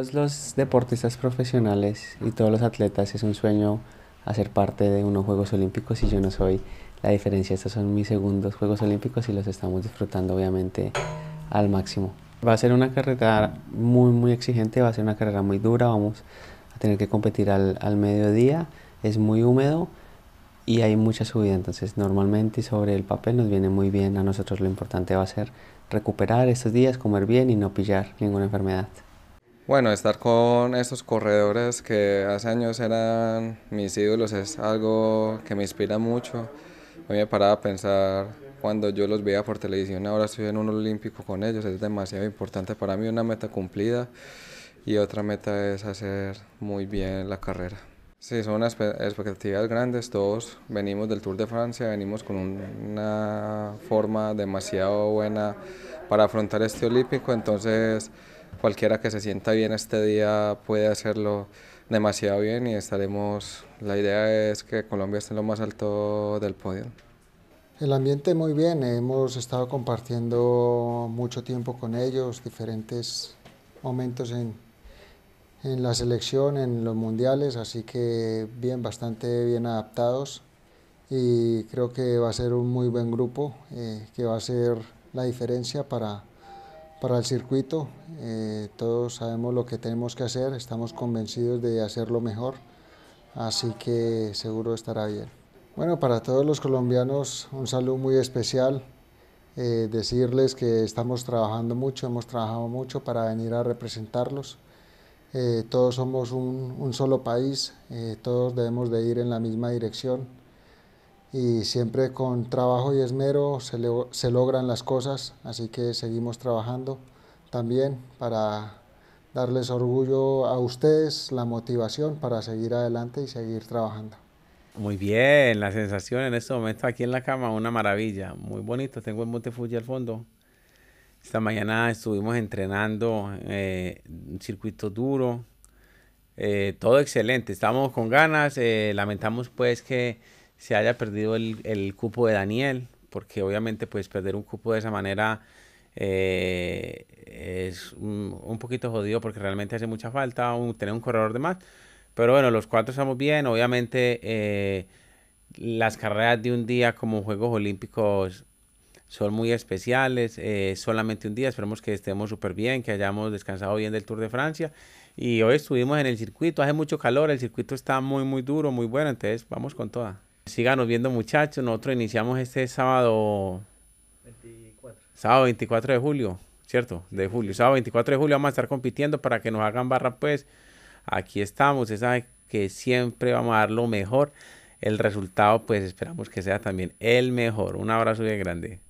todos los deportistas profesionales y todos los atletas es un sueño hacer parte de unos Juegos Olímpicos y yo no soy la diferencia. Estos son mis segundos Juegos Olímpicos y los estamos disfrutando obviamente al máximo. Va a ser una carrera muy muy exigente, va a ser una carrera muy dura, vamos a tener que competir al, al mediodía, es muy húmedo y hay mucha subida, entonces normalmente sobre el papel nos viene muy bien, a nosotros lo importante va a ser recuperar estos días, comer bien y no pillar ninguna enfermedad. Bueno, estar con estos corredores que hace años eran mis ídolos es algo que me inspira mucho. hoy me paraba a pensar cuando yo los veía por televisión, ahora estoy en un olímpico con ellos, es demasiado importante para mí, una meta cumplida y otra meta es hacer muy bien la carrera. Sí, son unas expectativas grandes, todos venimos del Tour de Francia, venimos con una forma demasiado buena para afrontar este olímpico, entonces cualquiera que se sienta bien este día puede hacerlo demasiado bien y estaremos, la idea es que Colombia esté en lo más alto del podio. El ambiente muy bien, hemos estado compartiendo mucho tiempo con ellos, diferentes momentos en, en la selección, en los mundiales, así que bien, bastante bien adaptados y creo que va a ser un muy buen grupo eh, que va a ser la diferencia para, para el circuito. Eh, todos sabemos lo que tenemos que hacer, estamos convencidos de hacerlo mejor, así que seguro estará bien. Bueno, para todos los colombianos un saludo muy especial. Eh, decirles que estamos trabajando mucho, hemos trabajado mucho para venir a representarlos. Eh, todos somos un, un solo país, todos debemos de ir en la misma dirección y siempre con trabajo y esmero se, se logran las cosas, así que seguimos trabajando también para darles orgullo a ustedes, la motivación para seguir adelante y seguir trabajando. Muy bien, la sensación en este momento aquí en la cama, una maravilla, muy bonito, tengo el Monte Fuji al fondo. Esta mañana estuvimos entrenando eh, un circuito duro, eh, todo excelente, estábamos con ganas, eh, lamentamos pues que se haya perdido el, el cupo de Daniel, porque obviamente pues perder un cupo de esa manera eh, es un, un, poquito jodido porque realmente hace mucha falta tener un corredor de más. Pero bueno, los cuatro estamos bien. Obviamente eh, las carreras de un día como Juegos Olímpicos son muy especiales. Eh, solamente un día. Esperemos que estemos súper bien, que hayamos descansado bien del Tour de Francia. Y hoy estuvimos en el circuito. Hace mucho calor. El circuito está muy, muy duro, muy bueno. Entonces vamos con toda. Síganos viendo muchachos, nosotros iniciamos este sábado 24. Sábado 24 de julio, ¿cierto? De julio, sábado 24 de julio vamos a estar compitiendo para que nos hagan barra pues. Aquí estamos, esa saben que siempre vamos a dar lo mejor. El resultado pues esperamos que sea también el mejor. Un abrazo bien grande.